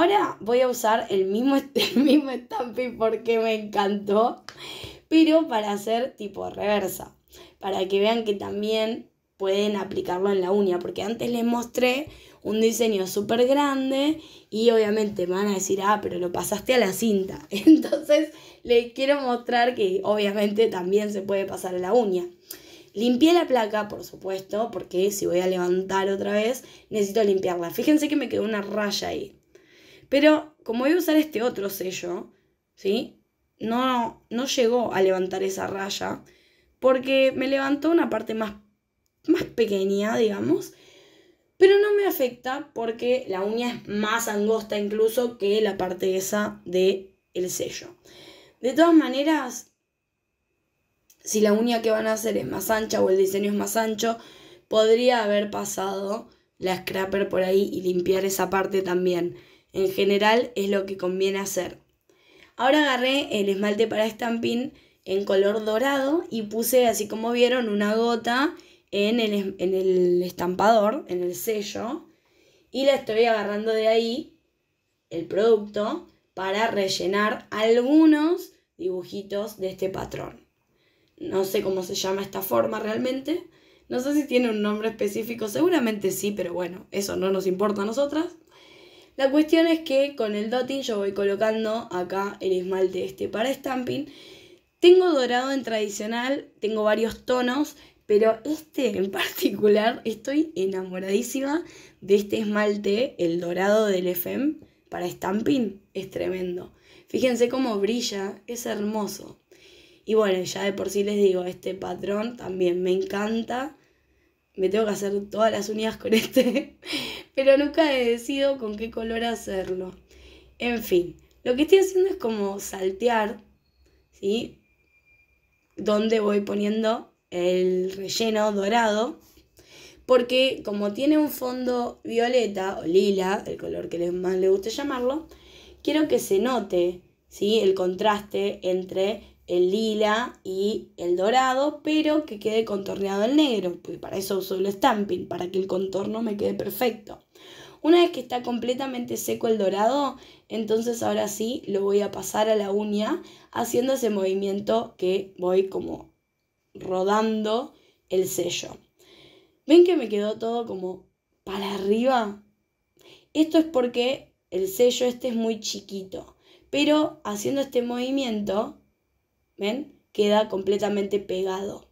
Ahora voy a usar el mismo, estampi porque me encantó, pero para hacer tipo reversa, para que vean que también pueden aplicarlo en la uña, porque antes les mostré un diseño súper grande y obviamente van a decir, ah, pero lo pasaste a la cinta. Entonces les quiero mostrar que obviamente también se puede pasar a la uña. Limpié la placa, por supuesto, porque si voy a levantar otra vez, necesito limpiarla. Fíjense que me quedó una raya ahí. Pero como voy a usar este otro sello, ¿sí? No, no llegó a levantar esa raya porque me levantó una parte más, más pequeña, digamos. Pero no me afecta porque la uña es más angosta incluso que la parte esa del el sello. De todas maneras, si la uña que van a hacer es más ancha o el diseño es más ancho, podría haber pasado la scrapper por ahí y limpiar esa parte también. En general es lo que conviene hacer. Ahora agarré el esmalte para estampín en color dorado y puse, así como vieron, una gota en el, en el estampador, en el sello. Y la estoy agarrando de ahí, el producto, para rellenar algunos dibujitos de este patrón. No sé cómo se llama esta forma realmente. No sé si tiene un nombre específico, seguramente sí, pero bueno, eso no nos importa a nosotras. La cuestión es que con el dotting yo voy colocando acá el esmalte este para stamping. Tengo dorado en tradicional, tengo varios tonos, pero este en particular estoy enamoradísima de este esmalte, el dorado del FM para stamping, es tremendo. Fíjense cómo brilla, es hermoso. Y bueno, ya de por sí les digo, este patrón también me encanta. Me tengo que hacer todas las unidades con este pero nunca he decidido con qué color hacerlo. En fin, lo que estoy haciendo es como saltear, ¿sí? Donde voy poniendo el relleno dorado, porque como tiene un fondo violeta o lila, el color que más le guste llamarlo, quiero que se note ¿sí? el contraste entre el lila y el dorado, pero que quede contorneado el negro, pues para eso uso el stamping, para que el contorno me quede perfecto. Una vez que está completamente seco el dorado, entonces ahora sí lo voy a pasar a la uña haciendo ese movimiento que voy como rodando el sello. ¿Ven que me quedó todo como para arriba? Esto es porque el sello este es muy chiquito, pero haciendo este movimiento ¿ven? Queda completamente pegado.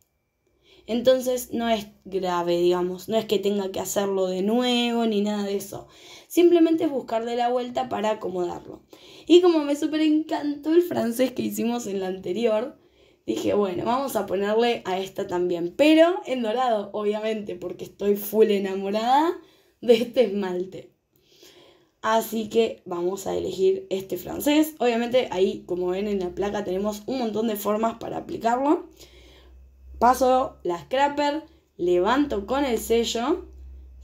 Entonces no es grave, digamos, no es que tenga que hacerlo de nuevo ni nada de eso. Simplemente es buscarle la vuelta para acomodarlo. Y como me super encantó el francés que hicimos en la anterior, dije, bueno, vamos a ponerle a esta también, pero en dorado, obviamente, porque estoy full enamorada de este esmalte. Así que vamos a elegir este francés. Obviamente ahí, como ven en la placa, tenemos un montón de formas para aplicarlo. Paso la scrapper, levanto con el sello,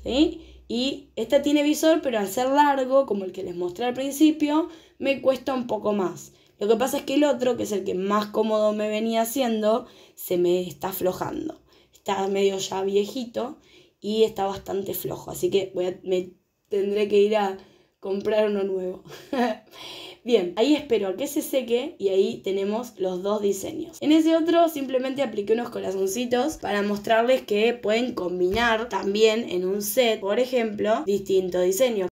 ¿sí? Y esta tiene visor, pero al ser largo, como el que les mostré al principio, me cuesta un poco más. Lo que pasa es que el otro, que es el que más cómodo me venía haciendo, se me está aflojando. Está medio ya viejito y está bastante flojo. Así que me tendré que ir a comprar uno nuevo. Bien, ahí espero a que se seque y ahí tenemos los dos diseños. En ese otro simplemente apliqué unos corazoncitos para mostrarles que pueden combinar también en un set, por ejemplo, distintos diseños